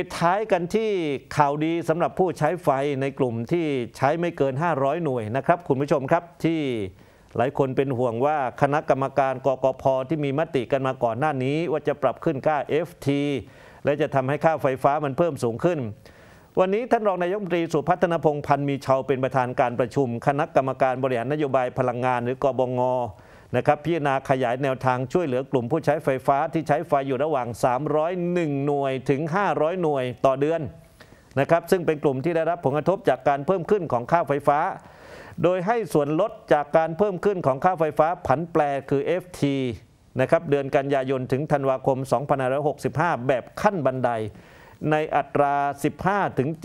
ปิดท้ายกันที่ข่าวดีสำหรับผู้ใช้ไฟในกลุ่มที่ใช้ไม่เกิน 500 หน่วยนะครับ คุณผู้ชมครับที่หลายคนเป็นห่วงว่าคณะกรรมการกกพ ที่มีมติกันมาก่อนหน้านี้ว่าจะปรับขึ้นค่า FT และจะทำให้ค่าไฟฟ้ามันเพิ่มสูงขึ้น วันนี้ท่านรองนายกรัฐมนตรีสุพัฒนพงพันธ์มีชาวเป็นประธานการประชุม คณะกรรมการบริหารนโยบายพลังงาน หรือกบงนะครับพิจารณาขยายแนวทางช่วยเหลือกลุ่มผู้ใช้ไฟฟ้าที่ใช้ไฟอยู่ระหว่าง 301 หน่วยถึง 500 หน่วยต่อเดือนนะครับซึ่งเป็นกลุ่มที่ได้รับผลกระทบจากการเพิ่มขึ้นของค่าไฟฟ้า โดยให้ส่วนลดจากการเพิ่มขึ้นของค่าไฟฟ้าผันแปรคือ FT นะครับเดือนกันยายนถึงธันวาคม 2565 แบบขั้นบันได ในอัตรา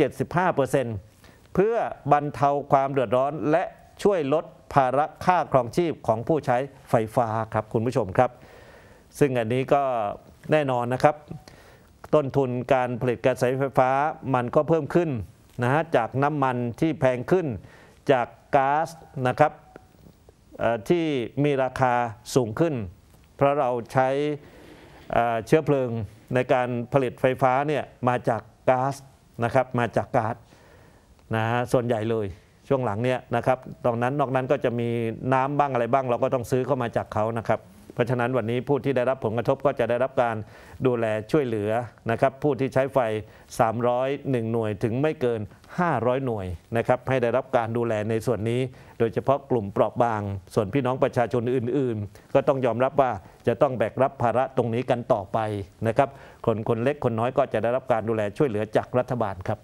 15-75%เพื่อบรรเทาความเดือดร้อนและช่วยลดภาระค่าครองชีพของผู้ใช้ไฟฟ้าครับคุณผู้ชมครับ ซึ่งอันนี้ก็แน่นอนนะครับ ต้นทุนการผลิตกระแสไฟฟ้ามันก็เพิ่มขึ้นนะฮะจากน้ำมันที่แพงขึ้นจากก๊าซนะครับที่มีราคาสูงขึ้น เพราะเราใช้เชื้อเพลิงในการผลิตไฟฟ้าเนี่ยมาจากก๊าซนะครับมาจากก๊าซนะฮะส่วนใหญ่เลยช่วงหลังเนี่ยนะครับตอนนั้นนอกนั้นก็จะมีน้ำบ้างอะไรบ้าง เราก็ต้องซื้อเข้ามาจากเขานะครับ เพราะฉะนั้นวันนี้ผู้ที่ได้รับผลกระทบก็จะได้รับการดูแลช่วยเหลือนะครับผู้ที่ใช้ไฟ 301หน่วยถึงไม่เกิน 500 หน่วยนะครับให้ได้รับการดูแลในส่วนนี้ โดยเฉพาะกลุ่มเปราะบาง ส่วนพี่น้องประชาชนอื่น ๆ ก็ต้องยอมรับว่าจะต้องแบกรับภาระตรงนี้กันต่อไปนะครับคนคนเล็กคนน้อยก็จะได้รับการดูแลช่วยเหลือจากรัฐบาลครับ